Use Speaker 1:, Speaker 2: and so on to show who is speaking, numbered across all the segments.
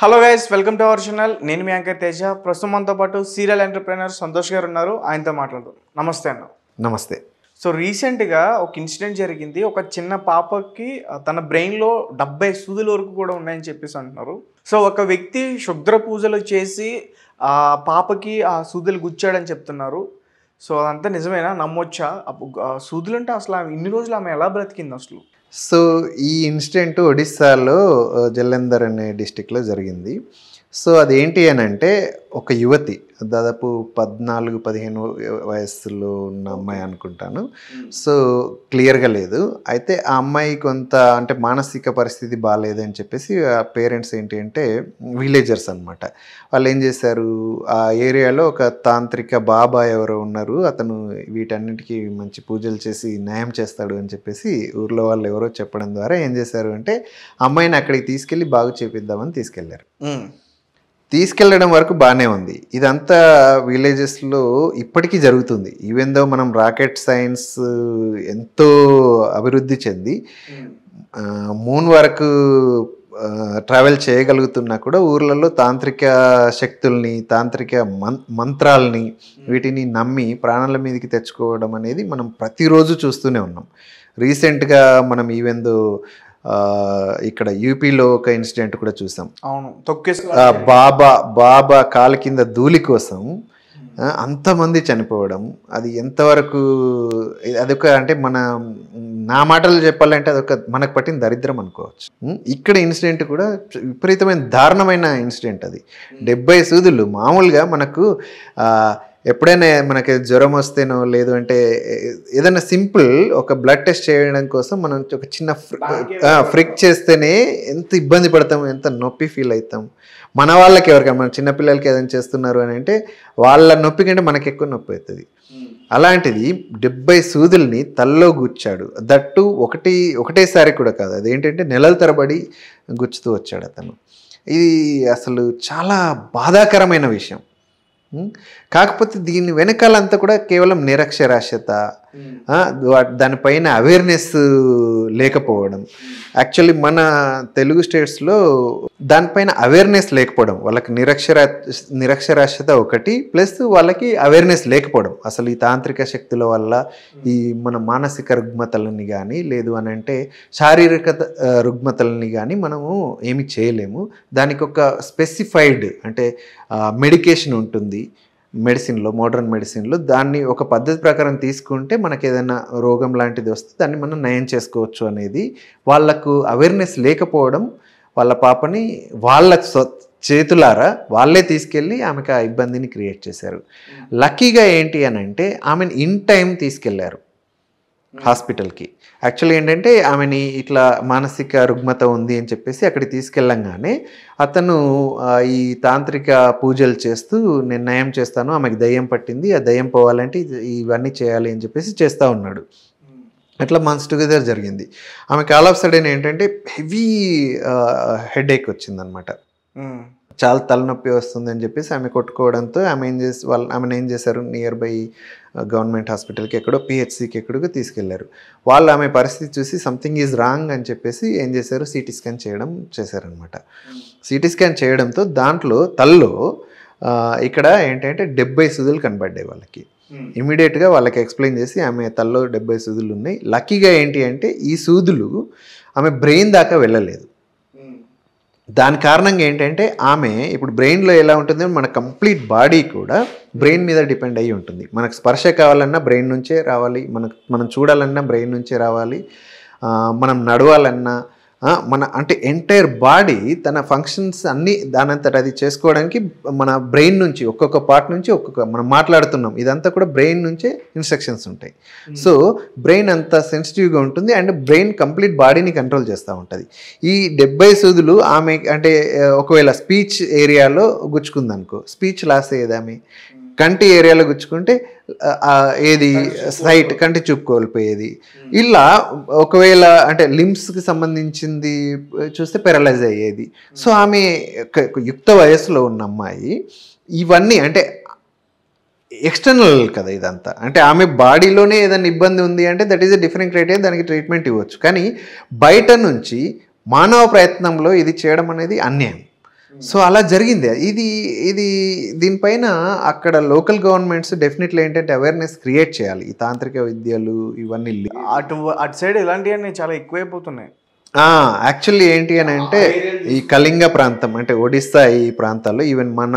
Speaker 1: Hello guys welcome to our channel నేను మీ anchor Teja ప్రస్తుతం మనతో పాటు సీరియల్ ఎంటర్ప్రైనర్ సంతోష్ గారు ఉన్నారు ఆయనతో మాట్లాడుతూ నమస్తే అన్న నమస్తే సో రీసెంట్గా ఒక ఇన్సిడెంట్ జరిగింది ఒక చిన్న పాపకి తన బ్రెయిన్లో డెబ్బై సూదుల వరకు కూడా ఉన్నాయని చెప్పేసి అంటున్నారు సో ఒక వ్యక్తి శుద్ర పూజలు చేసి ఆ పాపకి ఆ సూదులు గుచ్చాడని చెప్తున్నారు సో అదంతా నిజమేనా నమ్మొచ్చా సూదులు అంటే అసలు ఇన్ని రోజులు ఆమె ఎలా బ్రతికింది అసలు
Speaker 2: సో ఈ ఇన్సిడెంట్ ఒడిస్సాలో జలంధర్ అనే డిస్టిక్లో జరిగింది సో అదేంటి అని అంటే ఒక యువతి దాదాపు పద్నాలుగు పదిహేను వయస్సులో ఉన్న అమ్మాయి అనుకుంటాను సో క్లియర్గా లేదు అయితే ఆ అమ్మాయి కొంత అంటే మానసిక పరిస్థితి బాగాలేదని చెప్పేసి ఆ పేరెంట్స్ ఏంటి అంటే విలేజర్స్ అనమాట వాళ్ళు ఏం చేశారు ఆ ఏరియాలో ఒక తాంత్రిక బాబా ఎవరో ఉన్నారు అతను వీటన్నిటికీ మంచి పూజలు చేసి న్యాయం చేస్తాడు అని చెప్పేసి ఊర్లో వాళ్ళు ఎవరో చెప్పడం ద్వారా ఏం చేశారు అంటే అమ్మాయిని అక్కడికి తీసుకెళ్ళి బాగు చేపిద్దామని తీసుకెళ్ళారు తీసుకెళ్ళడం వరకు బాగానే ఉంది ఇదంతా విలేజెస్లో ఇప్పటికీ జరుగుతుంది ఈవెన్ దో మనం రాకెట్ సైన్స్ ఎంతో అభివృద్ధి చెంది మూన్ hmm. వరకు ట్రావెల్ చేయగలుగుతున్నా కూడా ఊర్లలో తాంత్రిక శక్తుల్ని తాంత్రిక మంత్రాల్ని hmm. వీటిని నమ్మి ప్రాణాల మీదకి తెచ్చుకోవడం అనేది మనం ప్రతిరోజు చూస్తూనే ఉన్నాం రీసెంట్గా మనం ఈవెందు ఇక్కడ యూపీలో ఒక ఇన్సిడెంట్ కూడా చూసాం
Speaker 1: అవును తొక్కేసి
Speaker 2: బాబా బాబా కాలు కింద ధూళి కోసం అంతమంది చనిపోవడం అది ఎంతవరకు అదొక అంటే మన నా మాటలు చెప్పాలంటే అదొక మనకు పట్టిన దరిద్రం అనుకోవచ్చు ఇక్కడ ఇన్సిడెంట్ కూడా విపరీతమైన దారుణమైన ఇన్సిడెంట్ అది డెబ్బై సూదులు మామూలుగా మనకు ఎప్పుడైనా మనకి జ్వరం వస్తేనో లేదు అంటే ఏదైనా సింపుల్ ఒక బ్లడ్ టెస్ట్ చేయడం కోసం మనం ఒక చిన్న ఫ్రిక్ చేస్తేనే ఎంత ఇబ్బంది పడతాం ఎంత నొప్పి ఫీల్ అవుతాం మన వాళ్ళకి ఎవరికైనా మన చిన్నపిల్లలకి ఏదైనా చేస్తున్నారు అని అంటే వాళ్ళ నొప్పి కంటే మనకి ఎక్కువ నొప్పి అవుతుంది అలాంటిది డెబ్బై సూదుల్ని తల్లో గుచ్చాడు దట్టు ఒకటి ఒకటేసారి కూడా కాదు అదేంటంటే నెలల తరబడి గుచ్చుతూ వచ్చాడు అతను ఇది అసలు చాలా బాధాకరమైన విషయం కాకపోతే దీని వెనకాలంతా కూడా కేవలం నిరక్షరాస్యత దానిపైన అవేర్నెస్ లేకపోవడం యాక్చువల్లీ మన తెలుగు స్టేట్స్లో దానిపైన అవేర్నెస్ లేకపోవడం వాళ్ళకి నిరక్షరా నిరక్షరాస్యత ఒకటి ప్లస్ వాళ్ళకి అవేర్నెస్ లేకపోవడం అసలు ఈ తాంత్రిక శక్తుల వల్ల ఈ మన మానసిక రుగ్మతలని కానీ లేదు అని అంటే శారీరక రుగ్మతలని కానీ మనము ఏమి చేయలేము దానికి ఒక స్పెసిఫైడ్ అంటే మెడికేషన్ ఉంటుంది మెడిసిన్లో మోడర్న్ మెడిసిన్లో దాన్ని ఒక పద్ధతి ప్రకారం తీసుకుంటే మనకు ఏదైనా రోగం లాంటిది వస్తే దాన్ని మనం నయం చేసుకోవచ్చు అనేది వాళ్ళకు అవేర్నెస్ లేకపోవడం వాళ్ళ పాపని వాళ్ళ చేతులారా వాళ్ళే తీసుకెళ్ళి ఆమెకు ఆ ఇబ్బందిని క్రియేట్ చేశారు లక్కీగా hmm. ఏంటి అని అంటే ఆమెను ఇన్ టైం తీసుకెళ్లారు హాస్పిటల్కి యాక్చువల్లీ ఏంటంటే ఆమెని ఇట్లా మానసిక రుగ్మత ఉంది అని చెప్పేసి అక్కడికి తీసుకెళ్ళంగానే అతను ఈ తాంత్రిక పూజలు చేస్తూ నేను నయం చేస్తాను ఆమెకి దయ్యం పట్టింది ఆ దయ్యం పోవాలంటే ఇవన్నీ చేయాలి అని చెప్పేసి చేస్తూ ఉన్నాడు అట్లా మంత్స్ టుగెదర్ జరిగింది ఆమెకి ఆల్ ఆఫ్ సడన్ ఏంటంటే హెవీ హెడేక్ వచ్చిందనమాట చాలా తలనొప్పి వస్తుంది అని చెప్పేసి ఆమె కొట్టుకోవడంతో ఆమె ఏం చేసి వాళ్ళు ఆమెను ఏం చేశారు నియర్ బై గవర్నమెంట్ హాస్పిటల్కి ఎక్కడో పిహెచ్సికి ఎక్కడికి తీసుకెళ్లారు వాళ్ళు ఆమె పరిస్థితి చూసి సంథింగ్ ఈజ్ రాంగ్ అని చెప్పేసి ఏం చేశారు సిటీ స్కాన్ చేయడం చేశారనమాట సిటీ hmm. స్కాన్ చేయడంతో దాంట్లో తల్లో ఇక్కడ ఏంటంటే డెబ్బై సుదులు కనబడ్డాయి వాళ్ళకి ఇమీడియట్గా hmm. వాళ్ళకి ఎక్స్ప్లెయిన్ చేసి ఆమె తల్లో డెబ్బై సూదులు ఉన్నాయి లక్కీగా ఏంటి అంటే ఈ సూదులు ఆమె బ్రెయిన్ దాకా వెళ్ళలేదు దాని కారణంగా ఏంటంటే ఆమె ఇప్పుడు బ్రెయిన్లో ఎలా ఉంటుంది మన కంప్లీట్ బాడీ కూడా బ్రెయిన్ మీద డిపెండ్ అయ్యి ఉంటుంది మనకు స్పర్శ కావాలన్నా బ్రెయిన్ నుంచే రావాలి మనకు మనం చూడాలన్నా బ్రెయిన్ నుంచే రావాలి మనం నడవాలన్నా మన అంటే ఎంటైర్ బాడీ తన ఫంక్షన్స్ అన్నీ దానంతట అది చేసుకోవడానికి మన బ్రెయిన్ నుంచి ఒక్కొక్క పార్ట్ నుంచి ఒక్కొక్క మనం మాట్లాడుతున్నాం ఇదంతా కూడా బ్రెయిన్ నుంచే ఇన్స్ట్రక్షన్స్ ఉంటాయి సో hmm. బ్రెయిన్ అంత సెన్సిటివ్గా ఉంటుంది అండ్ బ్రెయిన్ కంప్లీట్ బాడీని కంట్రోల్ చేస్తూ ఉంటుంది ఈ డెబ్బై సూదులు ఆమె అంటే ఒకవేళ స్పీచ్ ఏరియాలో గుచ్చుకుందనుకో స్పీచ్ లాస్ అయ్యేది ఆమె hmm. కంటి ఏరియాలో గుచ్చుకుంటే ఏది సైట్ కంటి చూపు కోల్పోయేది ఇలా ఒకవేళ అంటే లిమ్స్కి సంబంధించింది చూస్తే పెరలైజ్ అయ్యేది సో ఆమె యుక్త వయసులో ఉన్న అమ్మాయి ఇవన్నీ అంటే ఎక్స్టర్నల్ కదా ఇదంతా అంటే ఆమె బాడీలోనే ఏదైనా ఇబ్బంది ఉంది అంటే that is a different criteria దానికి ట్రీట్మెంట్ ఇవ్వచ్చు కానీ బయట నుంచి మానవ ప్రయత్నంలో ఇది చేయడం అనేది అన్యాయం సో అలా జరిగింది ఇది ఇది దీనిపైన అక్కడ లోకల్ గవర్నమెంట్స్ డెఫినెట్లీ ఏంటంటే అవేర్నెస్ క్రియేట్ చేయాలి ఈ తాంత్రిక విద్యలు ఇవన్నీ
Speaker 1: అటు అటు సైడ్ ఇలాంటివన్నీ చాలా ఎక్కువైపోతున్నాయి
Speaker 2: యాక్చువల్లీ ఏంటి అని అంటే ఈ కళింగ ప్రాంతం అంటే ఒడిస్సా ఈ ప్రాంతాల్లో ఈవెన్ మన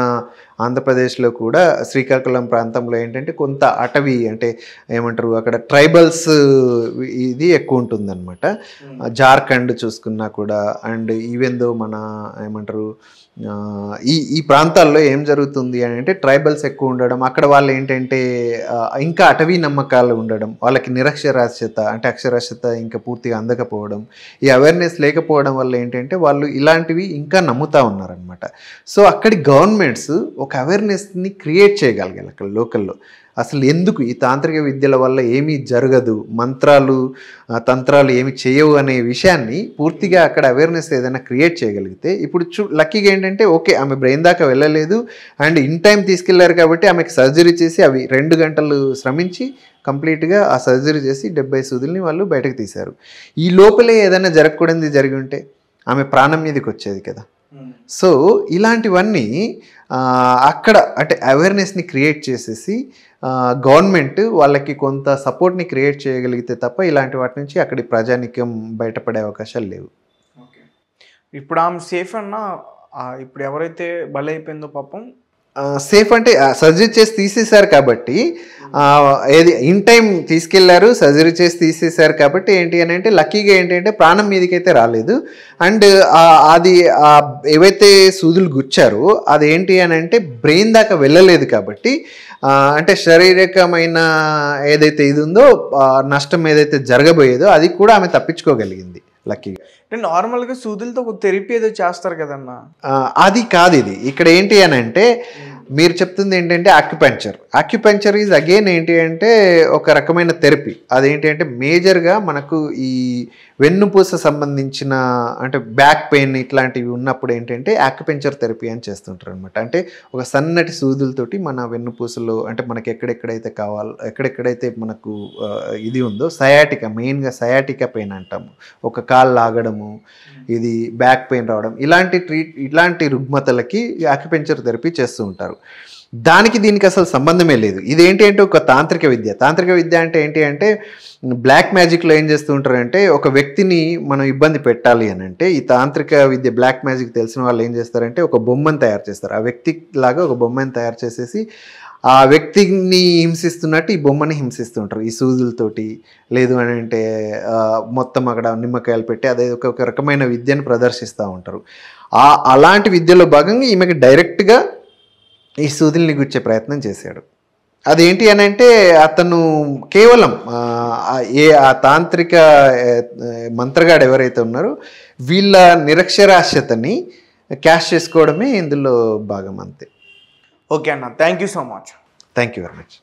Speaker 2: ఆంధ్రప్రదేశ్లో కూడా శ్రీకాకుళం ప్రాంతంలో ఏంటంటే కొంత అటవీ అంటే ఏమంటారు అక్కడ ట్రైబల్స్ ఇది ఎక్కువ ఉంటుందన్నమాట జార్ఖండ్ చూసుకున్నా కూడా అండ్ ఈవెందో మన ఏమంటారు ఈ ఈ ప్రాంతాల్లో ఏం జరుగుతుంది అని అంటే ట్రైబల్స్ ఎక్కువ ఉండడం అక్కడ వాళ్ళు ఏంటంటే ఇంకా అటవీ నమ్మకాలు ఉండడం వాళ్ళకి నిరక్షరాస్యత అంటే అక్షరాస్యత ఇంకా పూర్తిగా అందకపోవడం ఈ అవేర్నెస్ లేకపోవడం వల్ల ఏంటంటే వాళ్ళు ఇలాంటివి ఇంకా నమ్ముతూ ఉన్నారనమాట సో అక్కడి గవర్నమెంట్స్ ఒక అవేర్నెస్ని క్రియేట్ చేయగలిగాను అక్కడ లోకల్లో అసలు ఎందుకు ఈ తాంత్రిక విద్యల వల్ల ఏమీ జరగదు మంత్రాలు తంత్రాలు ఏమి చేయవు అనే విషయాన్ని పూర్తిగా అక్కడ అవేర్నెస్ ఏదైనా క్రియేట్ చేయగలిగితే ఇప్పుడు చూ లక్కీగా ఏంటంటే ఓకే ఆమె బ్రెయిన్ దాకా వెళ్ళలేదు అండ్ ఇన్ టైం తీసుకెళ్లారు కాబట్టి ఆమెకి సర్జరీ చేసి అవి రెండు గంటలు శ్రమించి కంప్లీట్గా ఆ సర్జరీ చేసి డెబ్బై సూదుల్ని వాళ్ళు బయటకు తీశారు ఈ లోపలే ఏదైనా జరగకూడదు జరిగి ఉంటే ఆమె ప్రాణం మీదకి వచ్చేది కదా Hmm. సో ఇలాంటివన్నీ అక్కడ అంటే అవేర్నెస్ని క్రియేట్ చేసేసి గవర్నమెంట్ వాళ్ళకి కొంత సపోర్ట్ని క్రియేట్ చేయగలిగితే తప్ప ఇలాంటి వాటి నుంచి అక్కడి ప్రజానీక్యం బయటపడే అవకాశాలు లేవు
Speaker 1: ఇప్పుడు ఆమె సేఫ్ అన్న ఇప్పుడు ఎవరైతే బలైపోయిందో పాపం
Speaker 2: సేఫ్ అంటే సర్జరీ చేసి తీసేశారు కాబట్టి ఏది ఇన్ టైం తీసుకెళ్లారు సర్జరీ చేసి తీసేశారు కాబట్టి ఏంటి అని అంటే లక్కీగా ఏంటంటే ప్రాణం మీదకైతే రాలేదు అండ్ అది ఏవైతే సూదులు గుచ్చారో అది ఏంటి అని అంటే బ్రెయిన్ దాకా వెళ్ళలేదు కాబట్టి అంటే శారీరకమైన ఏదైతే ఇది ఉందో నష్టం ఏదైతే జరగబోయేదో అది కూడా ఆమె తప్పించుకోగలిగింది లక్కీగా
Speaker 1: అంటే నార్మల్గా సూదులతో ఒక థెరపీ ఏదో చేస్తారు కదన్నా
Speaker 2: అది కాదు ఇది ఇక్కడ ఏంటి అని అంటే మీరు చెప్తుంది ఏంటంటే ఆక్యుపెంచర్ ఆక్యుపెంచర్ ఈజ్ అగైన్ ఏంటి అంటే ఒక రకమైన థెరపీ అదేంటి అంటే మేజర్గా మనకు ఈ వెన్నుపూస సంబంధించిన అంటే బ్యాక్ పెయిన్ ఇట్లాంటివి ఉన్నప్పుడు ఏంటంటే ఆక్యుపెంచర్ థెరపీ అని చేస్తుంటారు అనమాట అంటే ఒక సన్నటి సూదులతోటి మన వెన్నుపూసలో అంటే మనకి ఎక్కడెక్కడైతే కావాలో ఎక్కడెక్కడైతే మనకు ఇది ఉందో సయాటిక మెయిన్గా సయాటిక పెయిన్ అంటాము ఒక కాలు లాగడము ఇది బ్యాక్ పెయిన్ రావడం ఇలాంటి ట్రీట్ ఇలాంటి రుగ్మతలకి ఆక్యుపెంచర్ థెరపీ చేస్తూ ఉంటారు దానికి దీనికి అసలు సంబంధమే లేదు ఇదేంటి అంటే ఒక తాంత్రిక విద్య తాంత్రిక విద్య అంటే ఏంటి అంటే బ్లాక్ మ్యాజిక్లో ఏం చేస్తూ ఉంటారంటే ఒక వ్యక్తిని మనం ఇబ్బంది పెట్టాలి అని అంటే ఈ తాంత్రిక విద్య బ్లాక్ మ్యాజిక్ తెలిసిన వాళ్ళు ఏం చేస్తారంటే ఒక బొమ్మను తయారు చేస్తారు ఆ వ్యక్తి లాగా ఒక బొమ్మను తయారు చేసేసి ఆ వ్యక్తిని హింసిస్తున్నట్టు ఈ బొమ్మని హింసిస్తుంటారు ఈ సూదులతోటి లేదు అని అంటే మొత్తం అక్కడ నిమ్మకాయలు పెట్టి అదే ఒక రకమైన విద్యను ప్రదర్శిస్తూ ఉంటారు అలాంటి విద్యలో భాగంగా ఈమెకి డైరెక్ట్గా ఈ సూదుల్ని గుచ్చే ప్రయత్నం చేశాడు అదేంటి అని అంటే అతను కేవలం ఏ ఆ తాంత్రిక మంత్రగాడు ఎవరైతే ఉన్నారో వీళ్ళ నిరక్షరాస్యతని క్యాష్ చేసుకోవడమే ఇందులో భాగం అంతే
Speaker 1: ఓకే అన్న thank you so much
Speaker 2: thank you very much